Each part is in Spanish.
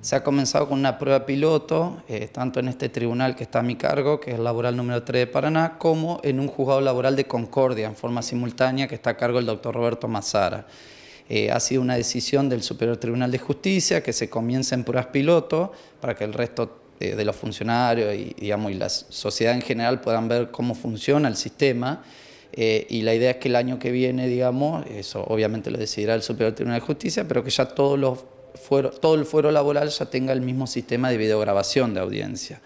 Se ha comenzado con una prueba piloto, eh, tanto en este tribunal que está a mi cargo, que es el laboral número 3 de Paraná, como en un juzgado laboral de Concordia, en forma simultánea, que está a cargo el doctor Roberto Mazara. Eh, ha sido una decisión del Superior Tribunal de Justicia que se en pruebas piloto para que el resto eh, de los funcionarios y, digamos, y la sociedad en general puedan ver cómo funciona el sistema. y la idea es que el año que viene, digamos, eso obviamente lo decidirá el Superior Tribunal de Justicia, pero que ya todos los todo el fuero laboral ya tenga el mismo sistema de videograbación de audiencia.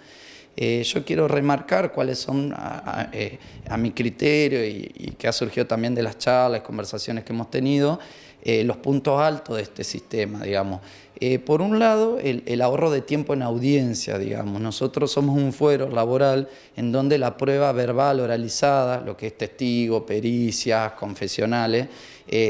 Eh, yo quiero remarcar cuáles son, a, eh, mi criterio y, que ha surgido también de las charlas, conversaciones que hemos tenido, eh, los puntos altos de este sistema, digamos. por un lado, el, ahorro de tiempo en audiencia, digamos. Nosotros somos un fuero laboral en donde la prueba verbal, oralizada, lo que es testigo, pericias, confesionales,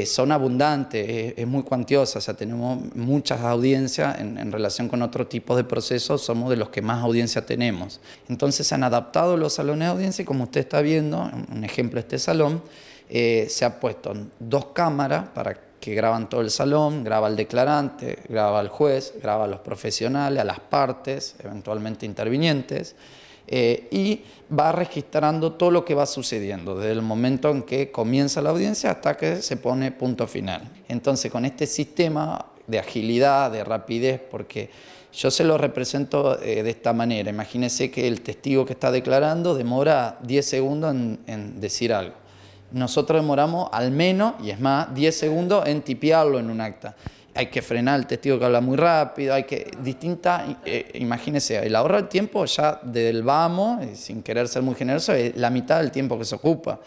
son abundantes, es, muy cuantiosa, o sea, tenemos muchas audiencias en, relación con otro tipo de procesos, somos de los que más audiencia tenemos. Entonces se han adaptado los salones de audiencia y como usted está viendo, un ejemplo este salón, eh, se ha puesto dos cámaras para que graban todo el salón, graba al declarante, graba al juez, graba a los profesionales, a las partes, eventualmente intervinientes, eh, y va registrando todo lo que va sucediendo, desde el momento en que comienza la audiencia hasta que se pone punto final. Entonces, con este sistema de agilidad, de rapidez, porque yo se lo represento eh, de esta manera. Imagínese que el testigo que está declarando demora 10 segundos en, decir algo. Nosotros demoramos al menos, y es más, 10 segundos en tipearlo en un acta hay que frenar al testigo que habla muy rápido, hay que distinta. Eh, imagínense, el ahorro del tiempo ya del vamos, sin querer ser muy generoso, es la mitad del tiempo que se ocupa.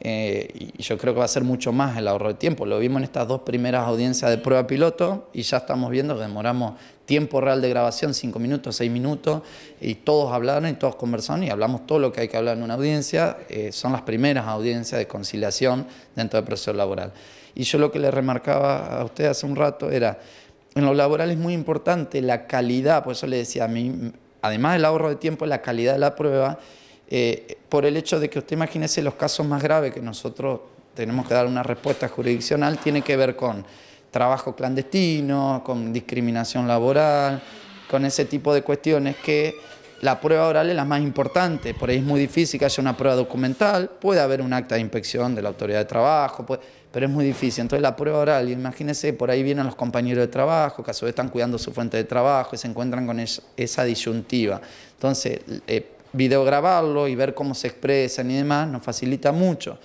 Eh, y yo creo que va a ser mucho más el ahorro de tiempo. Lo vimos en estas dos primeras audiencias de prueba piloto y ya estamos viendo que demoramos tiempo real de grabación, cinco minutos, seis minutos, y todos hablaron y todos conversaron y hablamos todo lo que hay que hablar en una audiencia. Eh, son las primeras audiencias de conciliación dentro del proceso laboral. Y yo lo que le remarcaba a usted hace un rato era, en lo laboral es muy importante la calidad, por eso le decía a mí, además del ahorro de tiempo, la calidad de la prueba eh, por el hecho de que usted imagínese los casos más graves que nosotros tenemos que dar una respuesta jurisdiccional, tiene que ver con trabajo clandestino, con discriminación laboral, con ese tipo de cuestiones que la prueba oral es la más importante, por ahí es muy difícil que haya una prueba documental, puede haber un acta de inspección de la autoridad de trabajo, pero es muy difícil. Entonces la prueba oral, imagínese por ahí vienen los compañeros de trabajo, que a su vez están cuidando su fuente de trabajo y se encuentran con esa disyuntiva. Entonces, eh, Video grabarlo y ver cómo se expresan y demás nos facilita mucho.